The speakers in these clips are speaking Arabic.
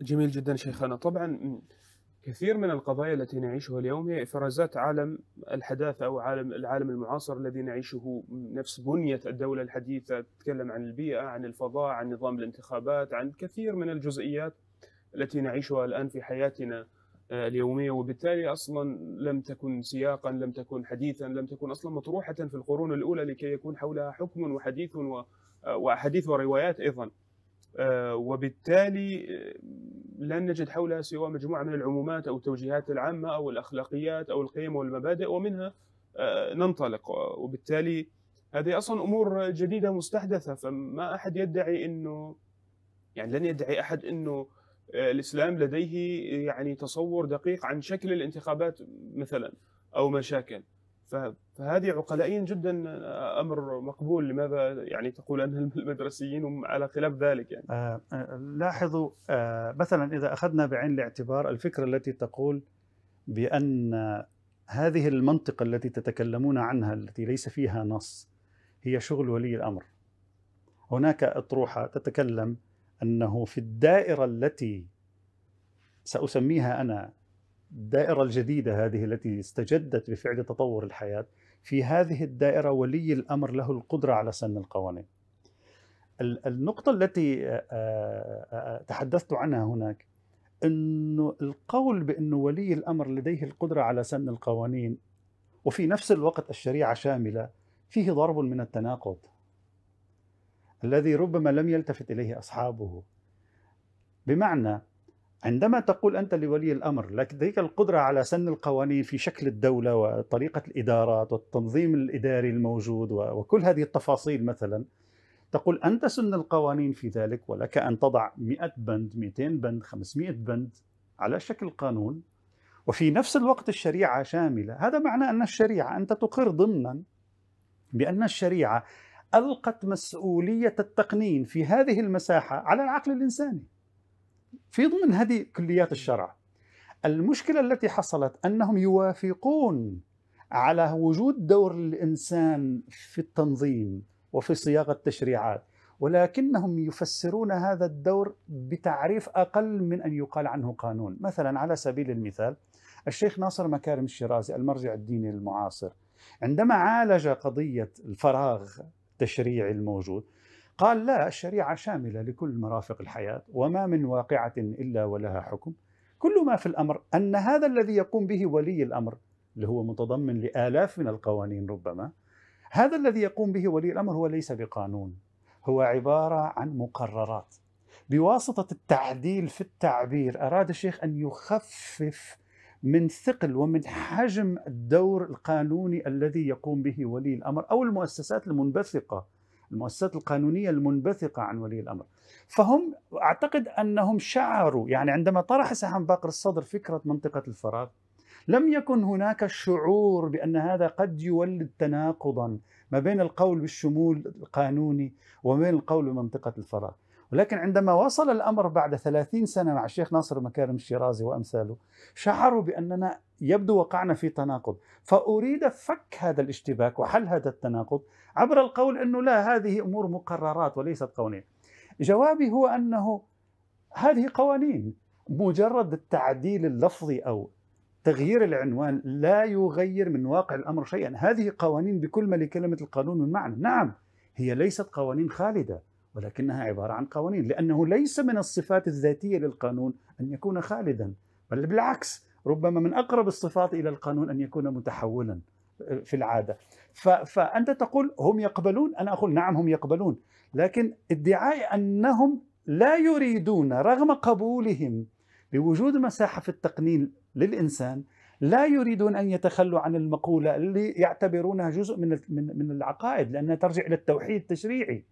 جميل جدا شيخنا طبعا كثير من القضايا التي نعيشها اليوم هي إفرازات عالم الحداثة أو عالم العالم المعاصر الذي نعيشه نفس بنية الدولة الحديثة تتكلم عن البيئة عن الفضاء عن نظام الانتخابات عن كثير من الجزئيات التي نعيشها الآن في حياتنا آه، اليومية وبالتالي أصلا لم تكن سياقا لم تكن حديثا لم تكن أصلا مطروحة في القرون الأولى لكي يكون حولها حكم وحديث آه، وأحاديث وروايات أيضا آه، وبالتالي آه، لن نجد حولها سوى مجموعة من العمومات أو التوجيهات العامة أو الأخلاقيات أو القيم والمبادئ ومنها آه، ننطلق وبالتالي هذه أصلا أمور جديدة مستحدثة فما أحد يدعي أنه يعني لن يدعي أحد أنه الإسلام لديه يعني تصور دقيق عن شكل الانتخابات مثلا أو مشاكل فهذه عقلائيا جدا آه، امر مقبول لماذا يعني تقول ان المدرسيين هم على خلاف ذلك يعني آه،, آه لاحظوا آه مثلا اذا اخذنا بعين الاعتبار الفكره التي تقول بان هذه المنطقه التي تتكلمون عنها التي ليس فيها نص هي شغل ولي الامر هناك اطروحه تتكلم انه في الدائره التي ساسميها انا الدائرة الجديدة هذه التي استجدت بفعل تطور الحياة في هذه الدائرة ولي الأمر له القدرة على سن القوانين النقطة التي تحدثت عنها هناك أنه القول بأنه ولي الأمر لديه القدرة على سن القوانين وفي نفس الوقت الشريعة شاملة فيه ضرب من التناقض الذي ربما لم يلتفت إليه أصحابه بمعنى عندما تقول أنت لولي الأمر لديك القدرة على سن القوانين في شكل الدولة وطريقة الإدارات والتنظيم الإداري الموجود وكل هذه التفاصيل مثلا تقول أنت سن القوانين في ذلك ولك أن تضع 100 بند 200 بند 500 بند على شكل قانون وفي نفس الوقت الشريعة شاملة هذا معنى أن الشريعة أنت تقر ضمنا بأن الشريعة ألقت مسؤولية التقنين في هذه المساحة على العقل الإنساني في ضمن هذه كليات الشرع المشكلة التي حصلت أنهم يوافقون على وجود دور الإنسان في التنظيم وفي صياغة التشريعات ولكنهم يفسرون هذا الدور بتعريف أقل من أن يقال عنه قانون مثلا على سبيل المثال الشيخ ناصر مكارم الشيرازي المرجع الديني المعاصر عندما عالج قضية الفراغ التشريعي الموجود قال لا الشريعة شاملة لكل مرافق الحياة وما من واقعة إلا ولها حكم كل ما في الأمر أن هذا الذي يقوم به ولي الأمر اللي هو متضمن لآلاف من القوانين ربما هذا الذي يقوم به ولي الأمر هو ليس بقانون هو عبارة عن مقررات بواسطة التعديل في التعبير أراد الشيخ أن يخفف من ثقل ومن حجم الدور القانوني الذي يقوم به ولي الأمر أو المؤسسات المنبثقة المؤسسات القانونية المنبثقة عن ولي الأمر فهم أعتقد أنهم شعروا يعني عندما طرح سحم باقر الصدر فكرة منطقة الفراغ لم يكن هناك شعور بأن هذا قد يولد تناقضا ما بين القول بالشمول القانوني وما بين القول بمنطقة الفراغ ولكن عندما وصل الأمر بعد ثلاثين سنة مع الشيخ ناصر مكارم الشيرازي وأمثاله شعروا بأننا يبدو وقعنا في تناقض فأريد فك هذا الاشتباك وحل هذا التناقض عبر القول أنه لا هذه أمور مقررات وليست قوانين جوابي هو أنه هذه قوانين مجرد التعديل اللفظي أو تغيير العنوان لا يغير من واقع الأمر شيئا هذه قوانين بكل ما لكلمة القانون من معنى نعم هي ليست قوانين خالدة ولكنها عبارة عن قوانين لأنه ليس من الصفات الذاتية للقانون أن يكون خالدا بل بالعكس ربما من أقرب الصفات إلى القانون أن يكون متحولا آه، في العادة فأنت تقول هم يقبلون أنا أقول نعم هم يقبلون لكن ادعائي أنهم لا يريدون رغم قبولهم بوجود مساحة في التقنين للإنسان لا يريدون أن يتخلوا عن المقولة اللي يعتبرونها جزء من من العقائد لأنها ترجع إلى التوحيد التشريعي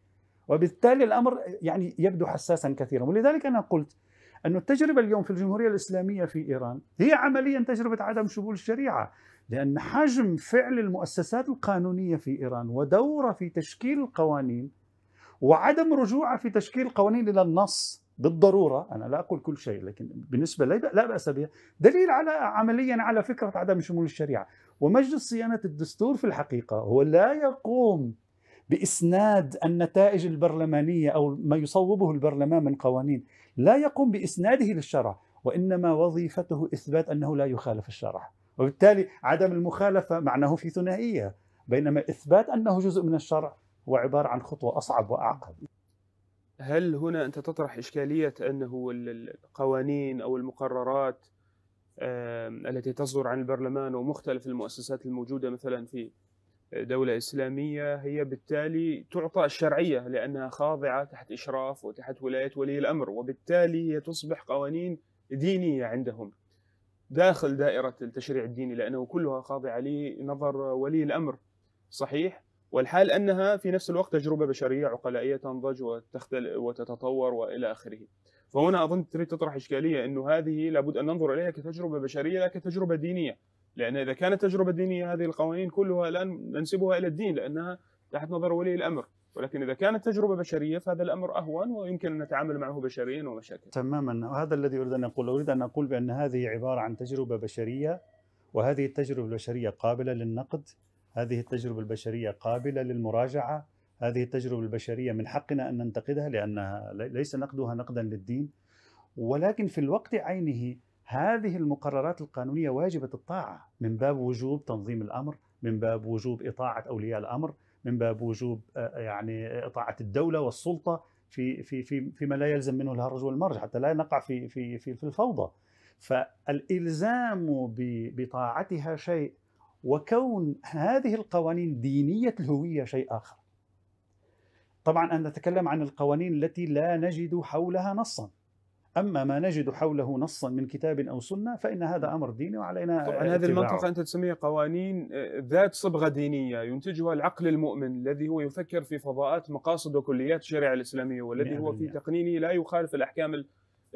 وبالتالي الامر يعني يبدو حساسا كثيرا ولذلك انا قلت أن التجربة اليوم في الجمهورية الإسلامية في إيران هي عمليا تجربة عدم شمول الشريعة لأن حجم فعل المؤسسات القانونية في إيران ودورها في تشكيل القوانين وعدم رجوعها في تشكيل القوانين إلى النص بالضرورة أنا لا أقول كل شيء لكن بالنسبة لي لا بأس بها دليل على عمليا على فكرة عدم شمول الشريعة ومجلس صيانة الدستور في الحقيقة هو لا يقوم باسناد النتائج البرلمانيه او ما يصوبه البرلمان من قوانين لا يقوم باسناده للشرع وانما وظيفته اثبات انه لا يخالف الشرع وبالتالي عدم المخالفه معناه في ثنائيه بينما اثبات انه جزء من الشرع هو عباره عن خطوه اصعب واعقد هل هنا انت تطرح اشكاليه انه القوانين او المقررات التي تصدر عن البرلمان ومختلف المؤسسات الموجوده مثلا في دولة إسلامية هي بالتالي تعطى الشرعية لأنها خاضعة تحت إشراف وتحت ولاية ولي الأمر وبالتالي هي تصبح قوانين دينية عندهم داخل دائرة التشريع الديني لأنه كلها خاضعة لنظر ولي الأمر صحيح والحال أنها في نفس الوقت تجربة بشرية عقلائية تنضج وتختل وتتطور وإلى آخره فهنا أظن تريد تطرح إشكالية أنه هذه لابد أن ننظر إليها كتجربة بشرية لا كتجربة دينية لأن إذا كانت تجربة دينية هذه القوانين كلها الآن ننسبها إلى الدين لأنها تحت نظر ولي الأمر ولكن اذا كانت تجربه بشريه فهذا الامر اهون ويمكن ان نتعامل معه بشريا ومشاكل. تماما وهذا الذي اريد ان اقول، اريد ان اقول بان هذه عباره عن تجربه بشريه وهذه التجربه البشريه قابله للنقد، هذه التجربه البشريه قابله للمراجعه، هذه التجربه البشريه من حقنا ان ننتقدها لانها ليس نقدها نقدا للدين ولكن في الوقت عينه هذه المقررات القانونيه واجبه الطاعه من باب وجوب تنظيم الامر، من باب وجوب اطاعه اولياء الامر، من باب وجوب آه، آه، يعني اطاعه الدوله والسلطه في في في فيما لا يلزم منه الهرج والمرج حتى لا نقع في في في, في الفوضى. فالالزام بطاعتها شيء وكون هذه القوانين دينيه الهويه شيء اخر. طبعا انا اتكلم عن القوانين التي لا نجد حولها نصا أما ما نجد حوله نصا من كتاب أو سنة فإن هذا أمر ديني وعلينا طبعا هذه المنطقة أنت تسميها قوانين آه، ذات صبغة دينية ينتجها العقل المؤمن الذي هو يفكر في فضاءات مقاصد وكليات الشريعة الإسلامية والذي هو في تقنينه لا يخالف الأحكام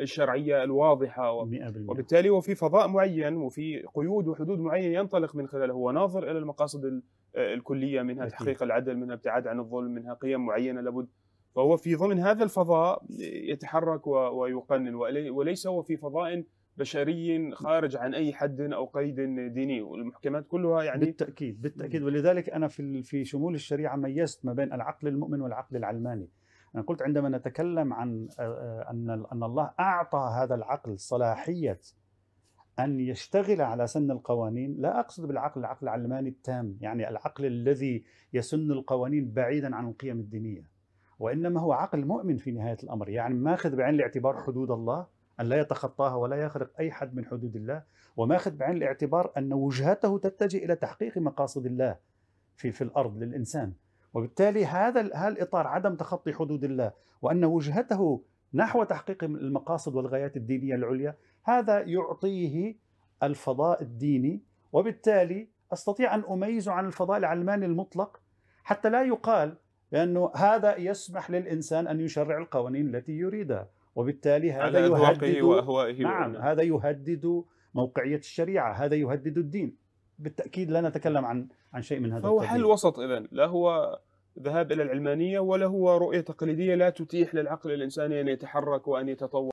الشرعية الواضحة و... وبالتالي هو في فضاء معين وفي قيود وحدود معينة ينطلق من خلاله هو ناظر إلى المقاصد آه، الكلية منها تحقيق العدل منها ابتعاد عن الظلم منها قيم معينة لابد فهو في ضمن هذا الفضاء يتحرك ويقنن وليس هو في فضاء بشري خارج عن اي حد او قيد ديني والمحكمات كلها يعني بالتاكيد بالتاكيد ولذلك انا في في شمول الشريعه ميزت ما بين العقل المؤمن والعقل العلماني انا قلت عندما نتكلم عن آه، آه، ان ان الله اعطى هذا العقل صلاحيه ان يشتغل على سن القوانين لا اقصد بالعقل العقل العلماني التام يعني العقل الذي يسن القوانين بعيدا عن القيم الدينيه وانما هو عقل مؤمن في نهايه الامر يعني ماخذ بعين الاعتبار حدود الله ان لا يتخطاها ولا يخرق اي حد من حدود الله وماخذ بعين الاعتبار ان وجهته تتجه الى تحقيق مقاصد الله في في الارض للانسان وبالتالي هذا هذا الاطار عدم تخطي حدود الله وان وجهته نحو تحقيق المقاصد والغايات الدينيه العليا هذا يعطيه الفضاء الديني وبالتالي استطيع ان اميزه عن الفضاء العلماني المطلق حتى لا يقال لأنه هذا يسمح للإنسان أن يشرع القوانين التي يريدها وبالتالي هذا يهدد وأهوائه نعم هذا يهدد موقعية الشريعة هذا يهدد الدين بالتأكيد لا نتكلم عن عن شيء من هذا فهو حل وسط إذا لا هو ذهاب إلى العلمانية ولا هو رؤية تقليدية لا تتيح للعقل الإنساني أن يتحرك وأن يتطور